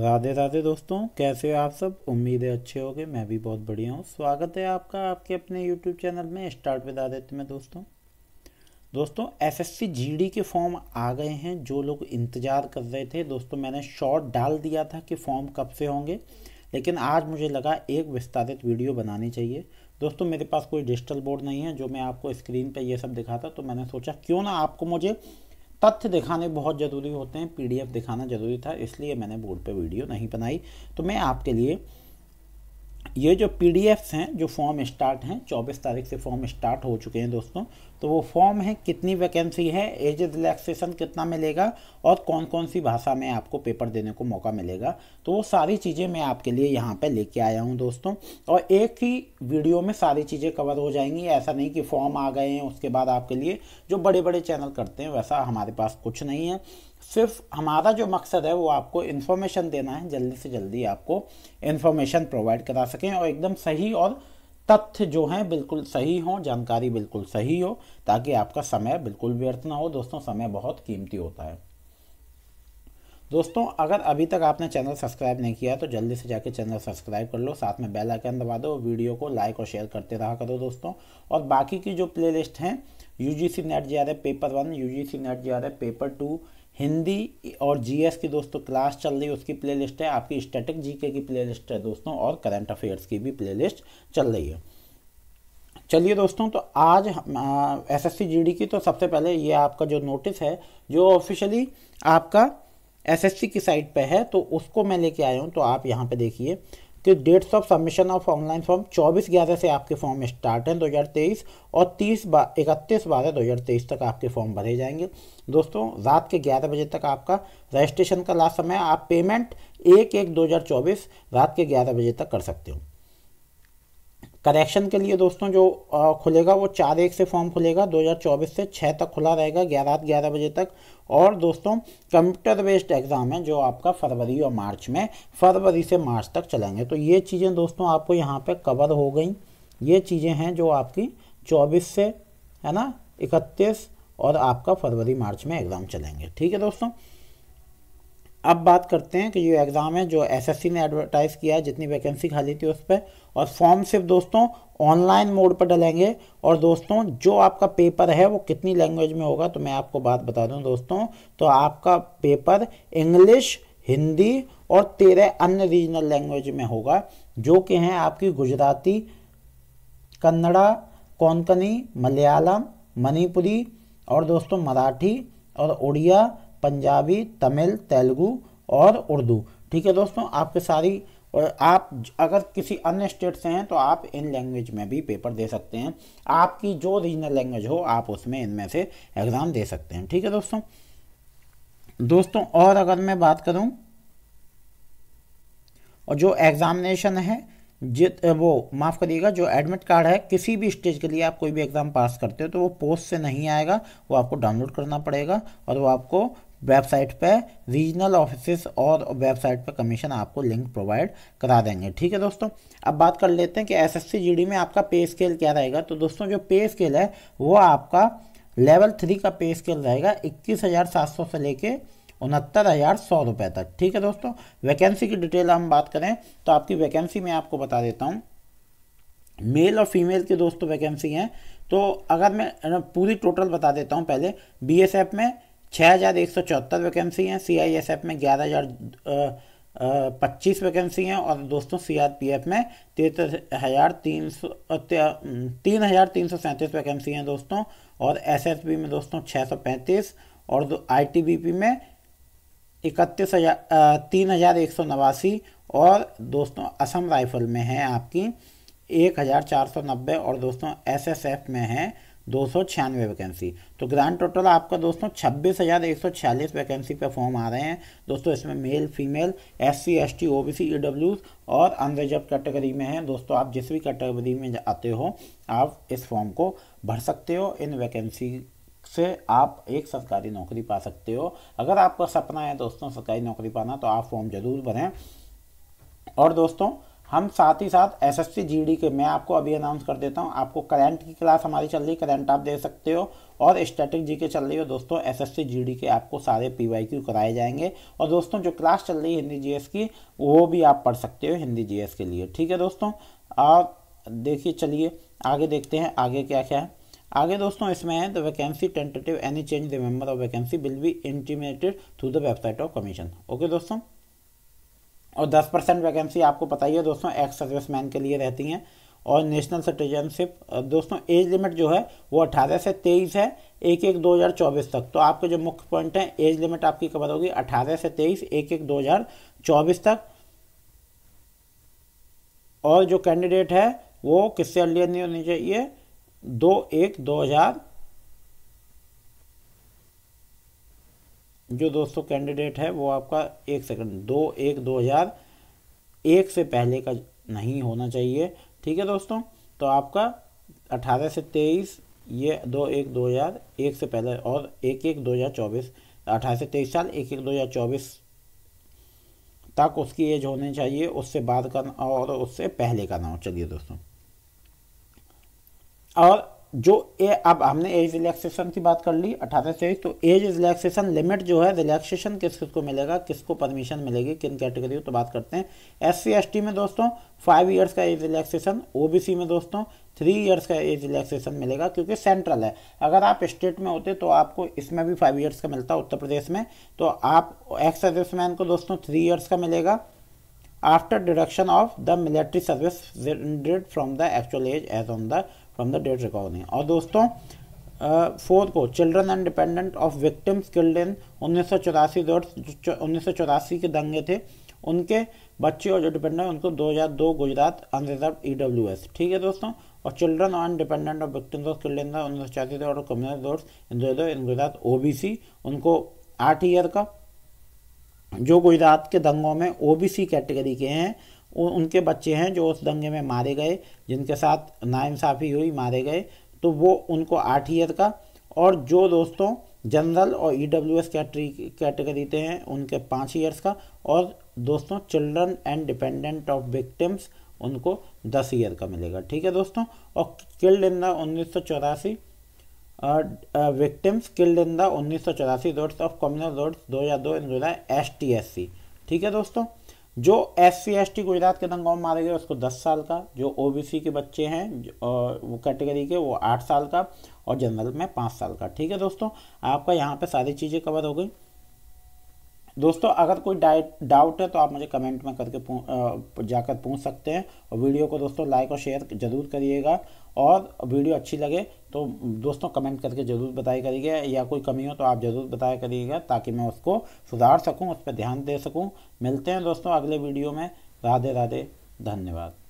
राधे राधे दोस्तों कैसे हो आप सब उम्मीद है अच्छे हो मैं भी बहुत बढ़िया हूँ स्वागत है आपका आपके अपने यूट्यूब चैनल में स्टार्ट विद आदित्य में दोस्तों दोस्तों एस एस के फॉर्म आ गए हैं जो लोग इंतज़ार कर रहे थे दोस्तों मैंने शॉर्ट डाल दिया था कि फॉर्म कब से होंगे लेकिन आज मुझे लगा एक विस्तारित वीडियो बनानी चाहिए दोस्तों मेरे पास कोई डिजिटल बोर्ड नहीं है जो मैं आपको स्क्रीन पर यह सब दिखाता तो मैंने सोचा क्यों ना आपको मुझे तथ्य दिखाने बहुत ज़रूरी होते हैं पीडीएफ दिखाना ज़रूरी था इसलिए मैंने बोर्ड पे वीडियो नहीं बनाई तो मैं आपके लिए ये जो पी हैं जो फॉर्म स्टार्ट हैं चौबीस तारीख से फॉर्म स्टार्ट हो चुके हैं दोस्तों तो वो फॉर्म है कितनी वैकेंसी है एज रिलैक्सेशन कितना मिलेगा और कौन कौन सी भाषा में आपको पेपर देने को मौका मिलेगा तो वो सारी चीज़ें मैं आपके लिए यहाँ पे लेके आया हूँ दोस्तों और एक ही वीडियो में सारी चीज़ें कवर हो जाएंगी ऐसा नहीं कि फॉर्म आ गए हैं उसके बाद आपके लिए जो बड़े बड़े चैनल करते हैं वैसा हमारे पास कुछ नहीं है सिर्फ हमारा जो मकसद है वो आपको इन्फॉर्मेशन देना है जल्दी से जल्दी आपको इन्फॉर्मेशन प्रोवाइड करा सकें और एकदम सही और तथ्य जो हैं बिल्कुल सही हो जानकारी बिल्कुल सही हो ताकि आपका समय बिल्कुल व्यर्थ ना हो दोस्तों समय बहुत कीमती होता है दोस्तों अगर अभी तक आपने चैनल सब्सक्राइब नहीं किया तो जल्दी से जाके चैनल सब्सक्राइब कर लो साथ में बेल आइकन दबा दो वीडियो को लाइक और शेयर करते रहा करो दोस्तों और बाकी की जो प्लेलिस्ट हैं U G C NET G R paper one U G C NET G R paper two Hindi और जीएस की दोस्तों क्लास चल रही है उसकी प्लेलिस्ट है आपकी स्टैटिक जीके की प्लेलिस्ट है दोस्तों और करंट अफेयर्स की भी प्लेलिस्ट चल रही है चलिए दोस्तों तो आज एस एस जीडी की तो सबसे पहले ये आपका जो नोटिस है जो ऑफिशियली आपका एसएससी की साइट पे है तो उसको मैं लेके आया हूँ तो आप यहाँ पे देखिए कि dates of submission of online form 24 ग्यारह से आपके फॉर्म स्टार्ट हैं 2023 और 30 बा इकतीस बारह दो तक आपके फॉर्म भरे जाएंगे दोस्तों रात के 11 बजे तक आपका रजिस्ट्रेशन का लास्ट समय आप पेमेंट एक एक 2024 रात के 11 बजे तक कर सकते हो करेक्शन के लिए दोस्तों जो खुलेगा वो चार एक से फॉर्म खुलेगा 2024 से छः तक खुला रहेगा ग्यारह ग्यारह बजे तक और दोस्तों कंप्यूटर बेस्ड एग्ज़ाम है जो आपका फरवरी और मार्च में फरवरी से मार्च तक चलेंगे तो ये चीज़ें दोस्तों आपको यहाँ पर कवर हो गई ये चीज़ें हैं जो आपकी चौबीस से है ना इकतीस और आपका फरवरी मार्च में एग्ज़ाम चलेंगे ठीक है दोस्तों अब बात करते हैं कि ये एग्ज़ाम है जो एसएससी ने एडवर्टाइज़ किया है जितनी वैकेंसी खाली थी उस पर और फॉर्म सिर्फ दोस्तों ऑनलाइन मोड पर डलेंगे और दोस्तों जो आपका पेपर है वो कितनी लैंग्वेज में होगा तो मैं आपको बात बता दूं दोस्तों तो आपका पेपर इंग्लिश हिंदी और तेरह अन्य रीजनल लैंग्वेज में होगा जो कि हैं आपकी गुजराती कन्नड़ा कोंकणी मलयालम मणिपुरी और दोस्तों मराठी और उड़िया पंजाबी तमिल तेलुगु और उर्दू ठीक है दोस्तों आपके सारी और आप अगर किसी अन्य स्टेट से हैं तो आप इन लैंग्वेज में भी पेपर दे सकते हैं आपकी जो रीजनल लैंग्वेज हो आप उसमें इनमें से एग्ज़ाम दे सकते हैं ठीक है दोस्तों दोस्तों और अगर मैं बात करूं और जो एग्ज़ामिनेशन है जित वो माफ़ करिएगा जो एडमिट कार्ड है किसी भी स्टेज के लिए आप कोई भी एग्ज़ाम पास करते हो तो वो पोस्ट से नहीं आएगा वो आपको डाउनलोड करना पड़ेगा और वो आपको वेबसाइट पे रीजनल ऑफिस और वेबसाइट पे कमीशन आपको लिंक प्रोवाइड करा देंगे ठीक है दोस्तों अब बात कर लेते हैं कि एस एस में आपका पे स्केल क्या रहेगा तो दोस्तों जो पे स्केल है वो आपका लेवल थ्री का पे स्केल रहेगा इक्कीस हज़ार सात सौ से लेके उनहत्तर हज़ार सौ रुपये तक ठीक है दोस्तों वैकेंसी की डिटेल हम बात करें तो आपकी वैकेंसी मैं आपको बता देता हूँ मेल और फीमेल की दोस्तों वैकेंसी हैं तो अगर मैं पूरी टोटल बता देता हूँ पहले बी में छः हज़ार एक सौ चौहत्तर वैकेंसी हैं सी आई एस एफ में ग्यारह हज़ार पच्चीस वैकेंसी हैं और दोस्तों सी आर पी एफ में तिहत्तर हज़ार तीन सौ तीन हज़ार तीन सौ सैंतीस वैकेंसी हैं दोस्तों और एस एस बी में दोस्तों छः सौ पैंतीस और आई टी बी पी में इकतीस हज़ार तीन हज़ार एक सौ नवासी और दोस्तों असम राइफल में है आपकी एक हज़ार चार सौ नब्बे और दोस्तों एस एस एफ में हैं दो सौ छियानवे वैकेंसी तो ग्रांड टोटल आपका दोस्तों छब्बीस हज़ार एक सौ छियालीस वैकेंसी पे फॉर्म आ रहे हैं दोस्तों इसमें male female S C S T O B C E W और अनरिजर्व कैटेगरी में है दोस्तों आप जिस भी कैटेगरी में आते हो आप इस फॉर्म को भर सकते हो इन वैकेंसी से आप एक सरकारी नौकरी पा सकते हो अगर आपका सपना है दोस्तों सरकारी नौकरी पाना तो आप फॉर्म ज़रूर भरें और दोस्तों हम साथ ही साथ एस एस के मैं आपको अभी अनाउंस कर देता हूँ आपको करेंट की क्लास हमारी चल रही है करेंट आप दे सकते हो और स्टैटिक जी के चल रही है दोस्तों एस एस के आपको सारे पी वाई क्यू कराए जाएंगे और दोस्तों जो क्लास चल रही है हिंदी जी की वो भी आप पढ़ सकते हो हिंदी जी के लिए ठीक है दोस्तों और देखिए चलिए आगे देखते हैं आगे क्या क्या है आगे दोस्तों इसमें है the vacancy tentative any change the member of vacancy will be intimated through the website of commission okay दोस्तों और 10 परसेंट वैकेंसी आपको पता ही है दोस्तों एक्स सर्विसमैन के लिए रहती हैं और नेशनल सिटीजनशिप दोस्तों एज लिमिट जो है वो अठारह से तेईस है एक एक दो हज़ार चौबीस तक तो आपके जो मुख्य पॉइंट हैं एज लिमिट आपकी कब होगी अठारह से तेईस एक एक दो हज़ार चौबीस तक और जो कैंडिडेट है वो किससे अर्लियर नहीं होनी चाहिए दो एक दो हज़ार जो दोस्तों कैंडिडेट है वो आपका एक सेकंड दो एक दो हज़ार एक से पहले का नहीं होना चाहिए ठीक है दोस्तों तो आपका अठारह से तेईस ये दो एक दो हज़ार एक से पहले और एक एक दो हज़ार चौबीस अठारह से तेईस साल एक एक दो हज़ार चौबीस तक उसकी एज होनी चाहिए उससे बाद का और उससे पहले का ना हो चलिए दोस्तों और जो ए अब हमने एज रिलैक्सेशन की बात कर ली अठारह से तो एज रिलैक्सेशन लिमिट जो है रिलैक्सेशन किस किसको मिलेगा किसको परमिशन मिलेगी किन कैटेगरी तो बात करते हैं एस सी में दोस्तों फाइव ईयर्स का एज रिलैक्सेशन ओबीसी में दोस्तों थ्री ईयर्स का एज रिलैक्सेशन मिलेगा क्योंकि सेंट्रल है अगर आप स्टेट में होते तो आपको इसमें भी फाइव ईयर्स का मिलता उत्तर प्रदेश में तो आप एक्स सर्विसमैन को दोस्तों थ्री ईयर्स का मिलेगा after deduction of the military service from the actual age age on the from the date recording और दोस्तों फोर्थ को children and dependent of victims killed in उन्नीस सौ चौरासी के दंगे थे उनके बच्चे और जो डिपेंडेंट उनको 2002 Gujarat unreserve E W S ठीक है दोस्तों और children on dependent of victims of killed in उन्नीस सौ चौरासी और communist roads in in Gujarat O B C उनको आठ ईयर का जो गुजरात के दंगों में ओ बी सी कैटेगरी के हैं उनके बच्चे हैं जो उस दंगे में मारे गए जिनके साथ नाइंसाफ़ी हुई मारे गए तो वो उनको आठ ईयर का और जो दोस्तों जनरल और ई डब्ल्यू एस कैटेगरी के हैं उनके पाँच ईयर्स का और दोस्तों children and dependent of victims उनको दस ईयर का मिलेगा ठीक है दोस्तों और किल्ड इन द उन्नीस सौ चौरासी विक्टिम्स किल्ड इन द उन्नीस सौ चौरासी ऑफ कम्युनल रोड्स दो हज़ार दो इन एस टी एस सी ठीक है दोस्तों जो S C S T Gujarat के दंगाओं में मारे गए उसको 10 साल का जो ओबीसी के बच्चे हैं वो कैटेगरी के वो 8 साल का और जनरल में 5 साल का ठीक है दोस्तों आपका यहाँ पे सारी चीज़ें कवर हो गई दोस्तों अगर कोई डाइट डाउट है तो आप मुझे कमेंट में करके जाकर पूछ सकते हैं और वीडियो को दोस्तों लाइक और शेयर ज़रूर करिएगा और वीडियो अच्छी लगे तो दोस्तों कमेंट करके ज़रूर बताया करिएगा या कोई कमी हो तो आप ज़रूर बताया करिएगा ताकि मैं उसको सुधार सकूं उस पर ध्यान दे सकूं मिलते हैं दोस्तों अगले वीडियो में राधे राधे धन्यवाद